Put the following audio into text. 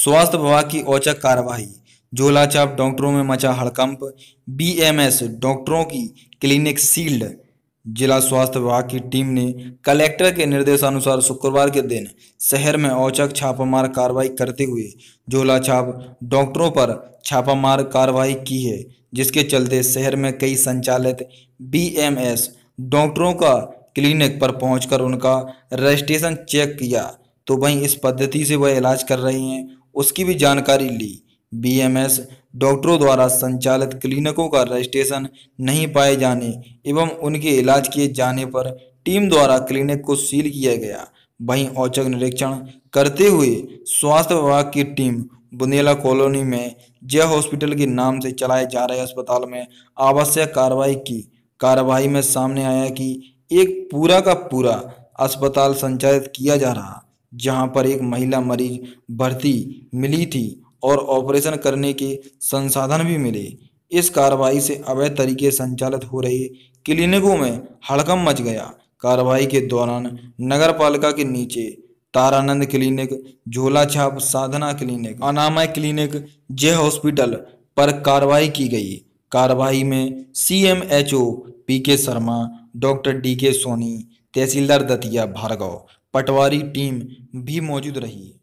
स्वास्थ्य विभाग की औचक कार्रवाई झोलाछाप डॉक्टरों में मचा हड़कंप बीएमएस डॉक्टरों की क्लिनिक सील्ड जिला स्वास्थ्य विभाग की टीम ने कलेक्टर के निर्देशानुसार शुक्रवार के दिन शहर में औचक छापामार कार्रवाई करते हुए झोलाछाप डॉक्टरों पर छापामार कार्रवाई की है जिसके चलते शहर में कई संचालित बीएमएस डॉक्टरों का क्लिनिक पर पहुंचकर उनका रजिस्ट्रेशन चेक किया तो वहीं इस पद्धति से वह इलाज कर रहे हैं उसकी भी जानकारी ली बीएमएस डॉक्टरों द्वारा संचालित क्लिनिकों का रजिस्ट्रेशन नहीं पाए जाने एवं उनके इलाज किए जाने पर टीम द्वारा क्लिनिक को सील किया गया वहीं औचक निरीक्षण करते हुए स्वास्थ्य विभाग की टीम बुनेला कॉलोनी में जय हॉस्पिटल के नाम से चलाए जा रहे अस्पताल में आवश्यक कार्रवाई की कार्रवाई में सामने आया कि एक पूरा का पूरा अस्पताल संचालित किया जा रहा जहां पर एक महिला मरीज भर्ती मिली थी और ऑपरेशन करने के संसाधन भी मिले इस कार्रवाई से अवैध तरीके संचालित हो रहे क्लिनिकों में हड़कम मच गया कार्रवाई के दौरान नगर पालिका के नीचे तारानंद क्लिनिक झोला छाप Sadhna clinic Anamay clinic Jai hospital पर कार्रवाई की गई कार्रवाई में C M H O P K Sharma doctor D K Soni तहसीलदार दतिया भार्गव पटवारी टीम भी मौजूद रही